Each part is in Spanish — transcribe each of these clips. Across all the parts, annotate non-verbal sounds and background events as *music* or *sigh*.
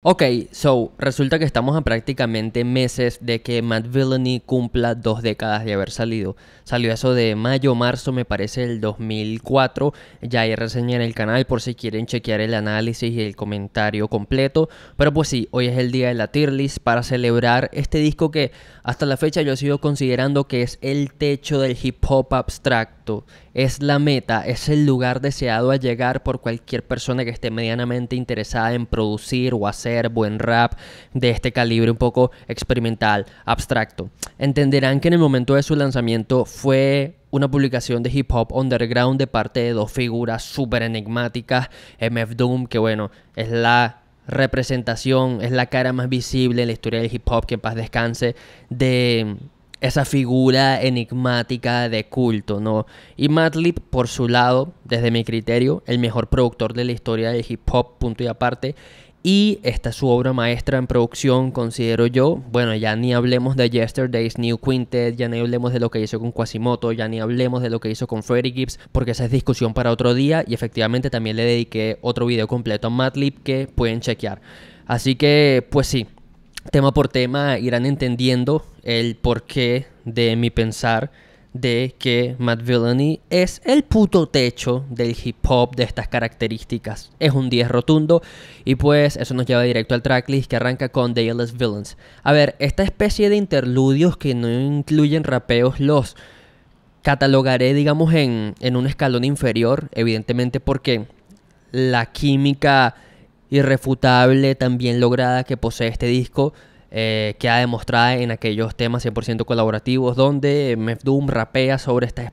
Ok, so resulta que estamos a prácticamente meses de que Mad Villainy cumpla dos décadas de haber salido. Salió eso de mayo, marzo, me parece, del 2004. Ya hay reseña en el canal por si quieren chequear el análisis y el comentario completo. Pero pues sí, hoy es el día de la tier para celebrar este disco que hasta la fecha yo sido considerando que es el techo del hip hop abstract es la meta, es el lugar deseado a llegar por cualquier persona que esté medianamente interesada en producir o hacer buen rap de este calibre un poco experimental, abstracto. Entenderán que en el momento de su lanzamiento fue una publicación de hip hop underground de parte de dos figuras súper enigmáticas, MF Doom, que bueno, es la representación, es la cara más visible en la historia del hip hop, que en paz descanse, de esa figura enigmática de culto, ¿no? Y Madlib, por su lado, desde mi criterio, el mejor productor de la historia del hip hop, punto y aparte. Y esta es su obra maestra en producción, considero yo. Bueno, ya ni hablemos de Yesterday's New Quintet, ya ni hablemos de lo que hizo con Quasimoto, ya ni hablemos de lo que hizo con Freddie Gibbs, porque esa es discusión para otro día. Y efectivamente también le dediqué otro video completo a Madlib que pueden chequear. Así que, pues sí, tema por tema irán entendiendo el porqué de mi pensar de que Matt Villainy es el puto techo del hip hop de estas características. Es un 10 rotundo y pues eso nos lleva directo al tracklist que arranca con The Villains. A ver, esta especie de interludios que no incluyen rapeos los catalogaré digamos en, en un escalón inferior, evidentemente porque la química irrefutable, también lograda que posee este disco, eh, que ha demostrado en aquellos temas 100% colaborativos, donde Mef Doom rapea sobre estas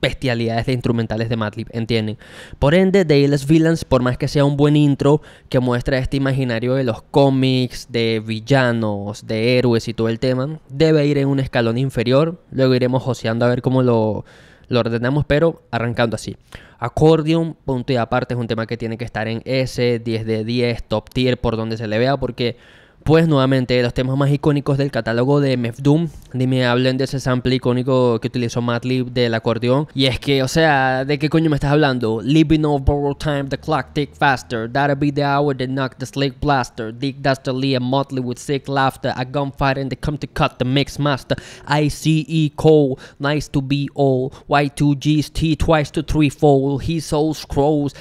bestialidades de instrumentales de Matlib, ¿entienden? Por ende, Dayless Villains, por más que sea un buen intro que muestra este imaginario de los cómics, de villanos, de héroes y todo el tema, debe ir en un escalón inferior. Luego iremos joseando a ver cómo lo, lo ordenamos, pero arrancando así. Accordion, punto y aparte, es un tema que tiene que estar en S, 10 de 10, top tier, por donde se le vea, porque pues nuevamente, los temas más icónicos del catálogo de MF Doom, Dime, hablen de ese sample icónico que utilizó Madlib del acordeón. Y es que, o sea, ¿de qué coño me estás hablando? Living of borrowed time, the clock tick faster. That'll be the hour the knock the slick blaster. Dick Lee, and Motley with sick laughter. A gunfight and they come to cut the mix master. I E. Cole, nice to be all. Y2G's T twice to threefold. He soul scrolls.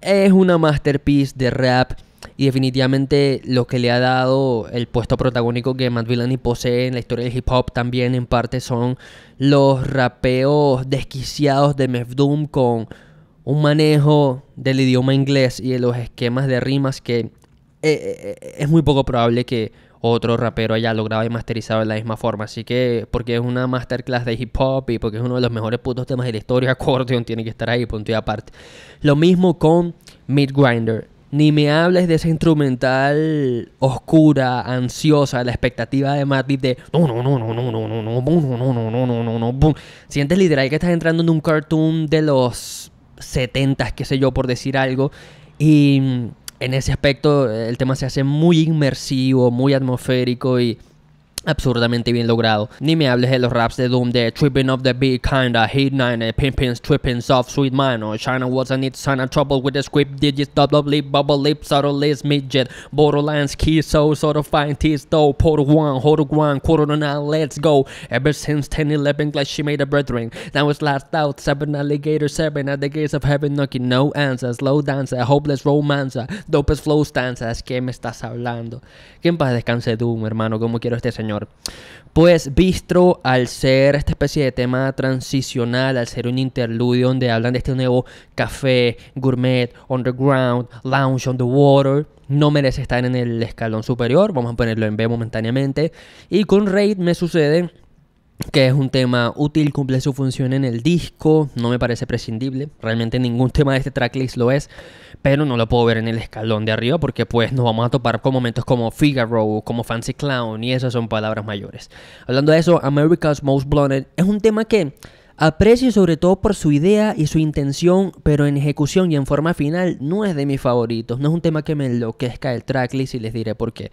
Es una masterpiece de rap y definitivamente lo que le ha dado el puesto protagónico que Matt Villani posee en la historia del hip hop también en parte son los rapeos desquiciados de Mef Doom con un manejo del idioma inglés y de los esquemas de rimas que eh, eh, eh, es muy poco probable que otro rapero haya logrado y masterizado de la misma forma. Así que, porque es una masterclass de hip hop y porque es uno de los mejores putos temas de la historia, acordeón *laughs* tiene que estar ahí, punto y aparte. Lo mismo con Midgrinder. Ni me hables de esa instrumental oscura, ansiosa, la expectativa de Matip de no, no, no, no, no, no, no, no, no, no, no, no, no, no, no, Sientes literal que estás entrando en un cartoon de los 70, qué sé yo, por decir algo. Y en ese aspecto el tema se hace muy inmersivo, muy atmosférico y absurdamente bien logrado. Ni me hables de los raps de Doom de Tripping of the Beat, Kinda, Heat Nine, eh, Pimpins, trippins off Sweet or oh, China Was a Need, Sign Trouble with the Script, Digits, Double Lip, Bubble Lip, Subtle List, Midget, Borderlands, Key, So, Sort of Fine, Teeth, Though, Port One, Hold One, Quarter of Nine, Let's Go. Ever since 10 11, like she made a brethren. Now it's last out, Seven Alligator, Seven at the gates of heaven, knocking, no answer, slow dancer, hopeless romance, dopest flow stanzas. ¿Qué me estás hablando? Que en paz descanse Doom, hermano, cómo quiero este señor. Pues Bistro, al ser esta especie de tema transicional, al ser un interludio donde hablan de este nuevo café, gourmet, underground, lounge on the water, no merece estar en el escalón superior. Vamos a ponerlo en B momentáneamente. Y con Raid me sucede que es un tema útil, cumple su función en el disco, no me parece prescindible, realmente ningún *laughs* tema de este tracklist lo es, pero no lo puedo ver en el escalón de arriba porque pues nos vamos a topar con momentos como Figaro, como Fancy Clown y esas son palabras mayores. Hablando de eso, America's Most Blonde es un tema que Aprecio sobre todo por su idea y su intención, pero en ejecución y en forma final no es de mis favoritos. No es un tema que me enloquezca el tracklist y les diré por qué.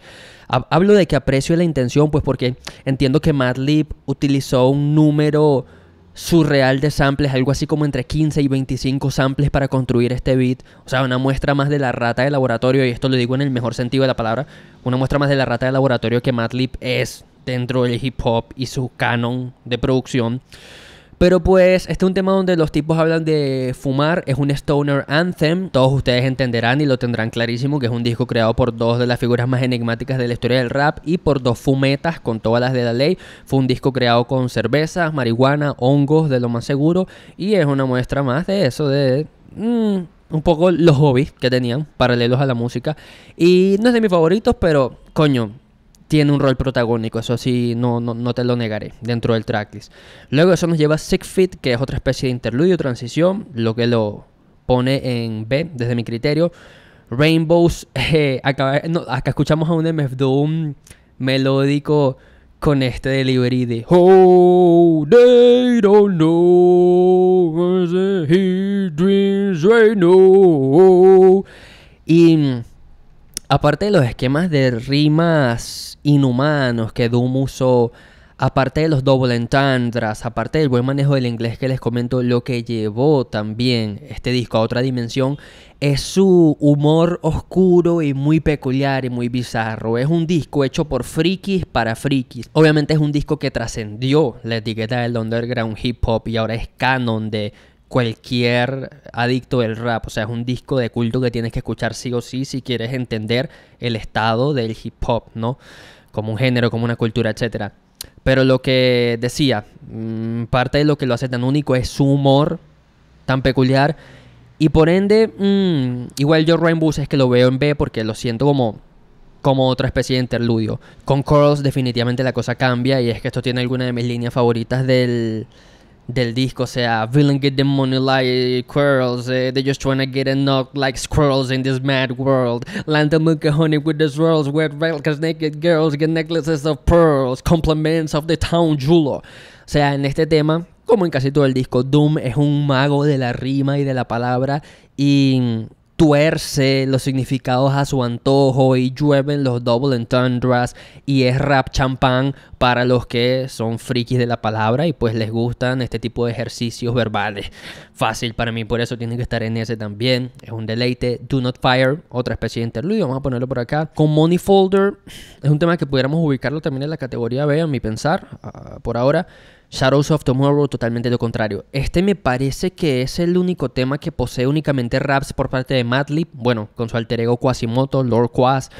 Hablo de que aprecio la intención, pues porque entiendo que Madlib utilizó un número surreal de samples, algo así como entre 15 y 25 samples para construir este beat. O sea, una muestra más de la rata de laboratorio, y esto lo digo en el mejor sentido de la palabra, una muestra más de la rata de laboratorio que Madlib es dentro del hip hop y su canon de producción. Pero pues este es un tema donde los tipos hablan de fumar, es un stoner anthem, todos ustedes entenderán y lo tendrán clarísimo que es un disco creado por dos de las figuras más enigmáticas de la historia del rap y por dos fumetas con todas las de la ley. Fue un disco creado con cervezas, marihuana, hongos, de lo más seguro y es una muestra más de eso, de... Mm, un poco los hobbies que tenían paralelos a la música y no es de mis favoritos, pero coño, tiene un rol protagónico, eso sí, no, no, te lo negaré, dentro del tracklist. Luego eso nos lleva a Sick Feet, que es otra especie de interludio, transición, lo que lo pone en B, desde mi criterio. Rainbows, *laughs* eh, acá, escuchamos a un MF Doom melódico con este delivery de Oh, they don't know he dreams Y mm, Aparte de los esquemas de rimas inhumanos que Doom usó, aparte de los double entendras, aparte del buen manejo del inglés que les comento, lo que llevó también este disco a otra dimensión es su humor oscuro y muy peculiar y muy bizarro. Es un disco hecho por frikis para frikis. Obviamente es un disco que trascendió la etiqueta del underground hip hop y ahora es canon de cualquier adicto del rap. O sea, es un disco de culto que tienes que escuchar sí o sí si quieres entender el estado del hip hop, ¿no? Como un género, como una cultura, etc. Pero lo que decía, mm, parte de lo que lo hace tan único es su humor tan peculiar. Y por ende, mm, igual yo Ryan es que lo veo en B porque lo siento como, como otra especie de interludio. Con Corals definitivamente la cosa cambia y es que esto tiene alguna de mis líneas favoritas del, del disco, o sea, Villain Get the Money Like squirrels eh, They Just Tryna Get a Knock Like Squirrels in This Mad World, Land the Monkey Honey with the Swirls, Wet Cause Naked Girls Get Necklaces of Pearls, Compliments of the Town Jeweler. O sea, en este tema, como en casi todo el disco, Doom es un mago de la rima y de la palabra y tuerce los significados a su antojo y llueven los double entendres y es rap champán para los que son frikis de la palabra y pues les gustan este tipo de ejercicios verbales. Fácil para mí, por eso tienen que estar en ese también. Es un deleite. Do Not Fire, otra especie de interludio, vamos a ponerlo por acá. Con Money Folder, es un tema que pudiéramos ubicarlo también en la categoría B, a mi pensar, ah, por ahora. Shadows of Tomorrow totalmente lo contrario. Este me parece que es el único tema que posee únicamente raps por parte de Madlib, bueno, con su alter ego Quasimoto, Lord Quas.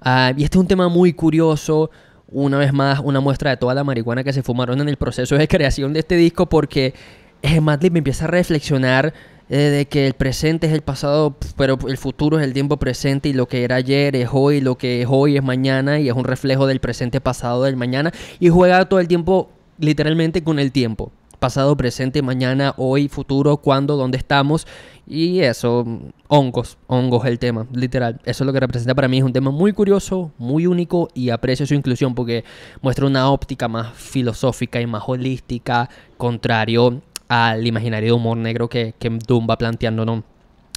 Ah, y este es un tema muy curioso, una vez más una muestra de toda la marihuana que se fumaron en el proceso de creación de este disco porque eh, Madlib empieza a reflexionar eh, de que el presente es el pasado, pero el futuro es el tiempo presente y lo que era ayer es hoy, lo que es hoy es mañana y es un reflejo del presente pasado del mañana y juega todo el tiempo literalmente con el tiempo. Pasado, presente, mañana, hoy, futuro, cuando, dónde estamos. Y eso, hongos, hongos el tema, literal. Eso es lo que representa para mí. Es un tema muy curioso, muy único y aprecio su inclusión porque muestra una óptica más filosófica y más holística, contrario al imaginario de humor negro que, que Doom va planteando, ¿no?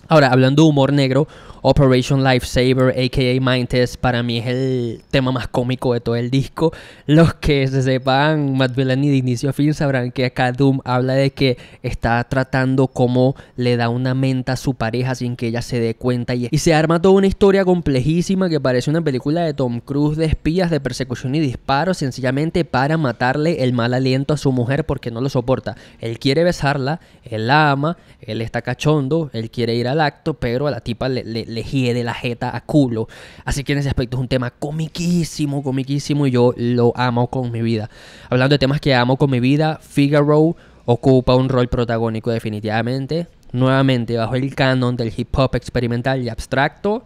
Ahora, hablando de humor negro, Operation Lifesaver, aka Mind Test, para mí es el tema más cómico de todo el disco. Los que se sepan Matt Villani de inicio a fin sabrán que acá Doom habla de que está tratando cómo le da una menta a su pareja sin que ella se dé cuenta y, y se arma toda una historia complejísima que parece una película de Tom Cruise de espías, de persecución y disparos sencillamente para matarle el mal aliento a su mujer porque no lo soporta. Él quiere besarla, él la ama, él está cachondo, él quiere ir a acto, pero a la tipa le, le, de la jeta a culo. Así que en ese aspecto es un tema comiquísimo, comiquísimo y yo lo amo con mi vida. Hablando de temas que amo con mi vida, Figaro ocupa un rol protagónico definitivamente. Nuevamente, bajo el canon del hip hop experimental y abstracto,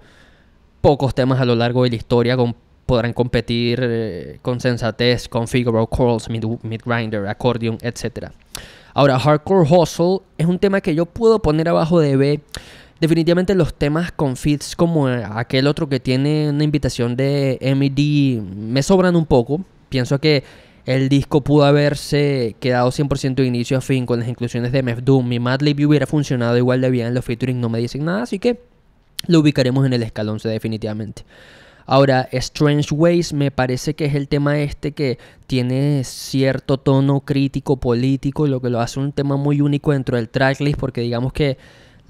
pocos temas a lo largo de la historia podrán competir eh, con sensatez con Figaro Curls, Mid, Grinder, Accordion, etc. Ahora, Hardcore Hustle es un tema que yo puedo poner abajo de B Definitivamente los temas con fits como eh, aquel otro que tiene una invitación de MD me sobran un poco. Pienso que el disco pudo haberse quedado 100% de inicio a fin con las inclusiones de MF Doom y Madlib hubiera funcionado igual de bien. en Los featuring no me dicen nada, así que lo ubicaremos en el escalón definitivamente. Ahora, Strange Ways me parece que es el tema este que tiene cierto tono crítico político, y lo que lo hace un tema muy único dentro del tracklist, porque digamos que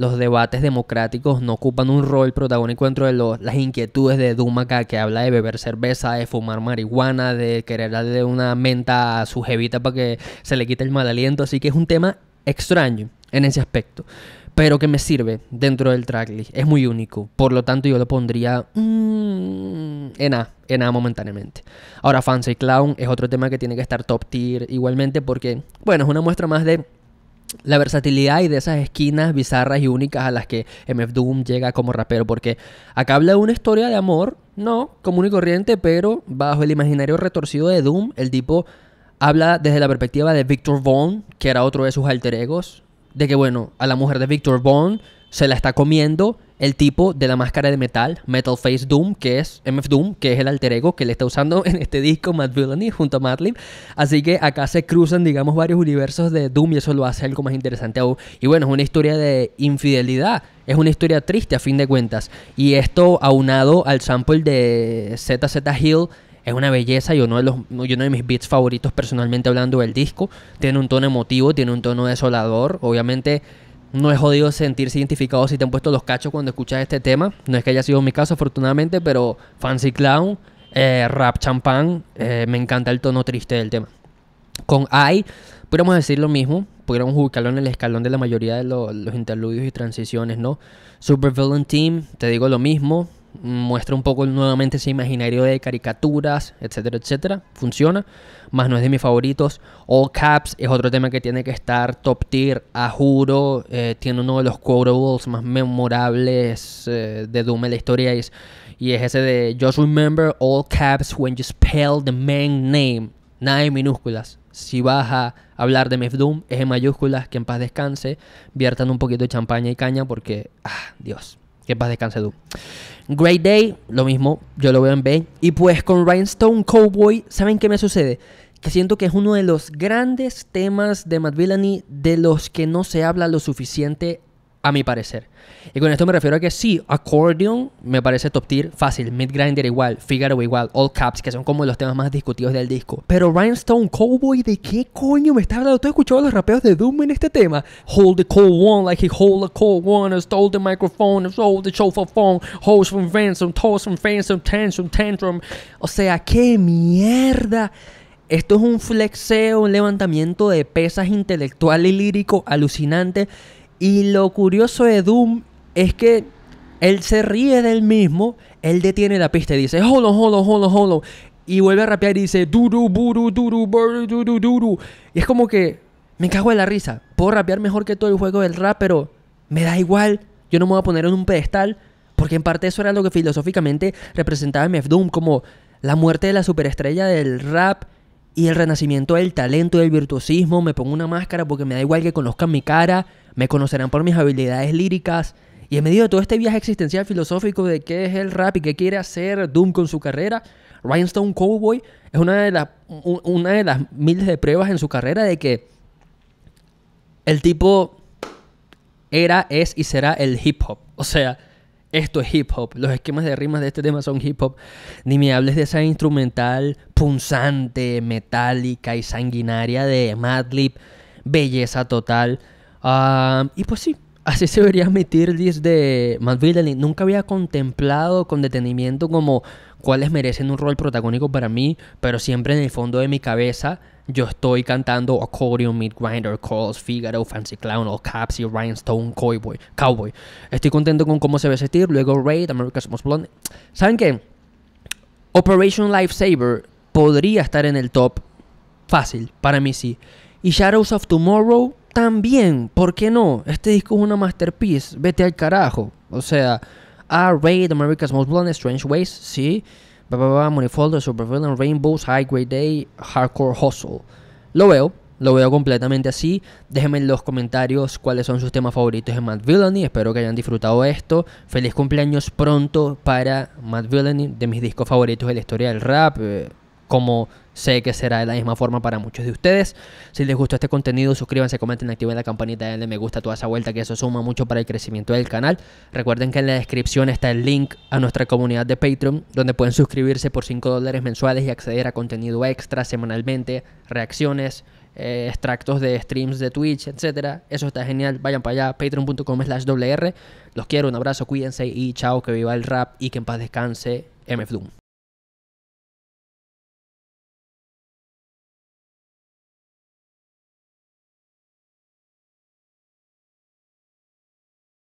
los debates democráticos no ocupan un rol protagónico dentro de las inquietudes de Dumaca que habla de beber cerveza, de fumar marihuana, de querer darle una menta a su para que se le quite el mal aliento. Así que es un tema extraño en ese aspecto pero que me sirve dentro del tracklist. Es muy único. Por lo tanto, yo lo pondría mm, en A, en A momentáneamente. Ahora, Fancy Clown es otro tema que tiene que estar top tier igualmente porque, bueno, es una muestra más de la versatilidad y de esas esquinas bizarras y únicas a las que MF Doom llega como rapero, porque acá habla de una historia de amor, no común y corriente, pero bajo el imaginario retorcido de Doom, el tipo habla desde la perspectiva de Victor Vaughn, que era otro de sus alter egos, de que bueno, a la mujer de Victor Vaughn se la está comiendo el tipo de la máscara de metal, Metal Face Doom, que es MF Doom, que es el alter ego que le está usando *laughs* en este disco Matt Villainy junto a Madlib. Así que acá se cruzan, digamos, varios universos de Doom y eso lo hace algo más interesante Y bueno, es una historia de infidelidad, es una historia triste a fin de cuentas. Y esto aunado al sample de ZZ Hill es una belleza y uno de, los, uno de mis beats favoritos personalmente hablando del disco. Tiene un tono emotivo, tiene un tono desolador. Obviamente no es jodido sentirse identificado si te han puesto los cachos cuando escuchas este tema. No es que haya sido mi caso, afortunadamente, pero Fancy Clown, eh, Rap Champán, eh, me encanta el tono triste del tema. Con I, pudiéramos decir lo mismo, pudiéramos ubicarlo en el escalón de la mayoría de los interludios y transiciones, ¿no? Super Villain Team, te digo lo mismo, muestra un poco nuevamente ese imaginario de caricaturas, etcétera, etcétera. Funciona, más no es de mis favoritos. All Caps es otro tema que tiene que estar top tier, a juro. Eh, tiene uno de los quotables más memorables eh, de Doom en la historia. Y es, y ese de Just remember all caps when you spell the main name. Nada en minúsculas. Si vas a hablar de Mef Doom, es en mayúsculas, que en paz descanse. Viertan un poquito de champaña y caña porque, ah, Dios. Que paz descanse Great Day, lo mismo, yo lo veo en B. Y pues con Rhinestone Cowboy, ¿saben qué me sucede? Que siento que es uno de los grandes temas de Mad Villani de los que no se habla lo suficiente a mi parecer. Y con esto me refiero a que sí, Accordion me parece top tier fácil, Midgrinder igual, Figaro igual, All Caps, que son como los temas más discutidos del disco. Pero Rhinestone Cowboy, ¿de qué coño me está hablando? ¿Tú has escuchado los rapeos de Doom en este tema? Hold the cold one like he hold the cold one, and stole the microphone, and stole the for phone, holds from ransom, toes from ransom, tantrum, tantrum. O sea, qué mierda. Esto es un flexeo, un levantamiento de pesas intelectual y lírico alucinante y lo curioso de Doom es que él se ríe del mismo, él detiene la pista y dice, holo, holo, holo, holo. Y vuelve a rapear y dice, duru, buru, duru, buru, duru, duru. Y es como que me cago en la risa. Puedo rapear mejor que todo el juego del rap, pero me da igual. Yo no me voy a poner en un pedestal. Porque en parte eso era lo que filosóficamente representaba MF Doom como la muerte de la superestrella del rap y el renacimiento del talento, del virtuosismo, me pongo una máscara porque me da igual que conozcan mi cara, me conocerán por mis habilidades líricas. Y en medio de todo este viaje existencial filosófico de qué es el rap y qué quiere hacer Doom con su carrera, Rhinestone Cowboy es una de, una de las miles de pruebas en su carrera de que el tipo era, es y será el hip hop. O sea, esto es hip hop. Los esquemas de rimas de este tema son hip hop. Ni me hables de esa instrumental punzante, metálica y sanguinaria de Madlib. Belleza total. Ah, y pues sí, así se vería mi tier list de Madvillain, Nunca había contemplado con detenimiento como cuáles merecen un rol protagónico para mí, pero siempre en el fondo de mi cabeza yo estoy cantando accordion, mid grinder, calls, Figaro, Fancy Clown, All Caps y Rhinestone, Cowboy. Cowboy. Estoy contento con cómo se ve sentir. luego Raid, America's Most Blonde. ¿Saben qué? Operation Lifesaver podría estar en el top fácil, para mí sí. Y Shadows of Tomorrow también, ¿por qué no? Este disco es una masterpiece, vete al carajo. O sea, A ah, Raid, America's Most Blonde, Strange Ways, sí. Monifold, Supervillain, Rainbows, Highway Day, Hardcore Hustle. Lo veo, lo veo completamente así. Déjenme en los comentarios cuáles son sus temas favoritos de Mad Villainy. Espero que hayan disfrutado esto. Feliz cumpleaños pronto para Mad Villainy, de mis discos favoritos de la historia del rap. Eh, como Sé que será de la misma forma para muchos de ustedes. Si les gustó este contenido, suscríbanse, comenten, activen la campanita, denle me gusta toda esa vuelta, que eso suma mucho para el crecimiento del canal. Recuerden que en la descripción está el link a nuestra comunidad de Patreon, donde pueden suscribirse por 5 dólares mensuales y acceder a contenido extra semanalmente, reacciones, eh, extractos de streams de Twitch, etcétera. Eso está genial. Vayan para allá, patreon.com slash WR. Los quiero, un abrazo, cuídense y chao, que viva el rap y que en paz descanse MF Doom.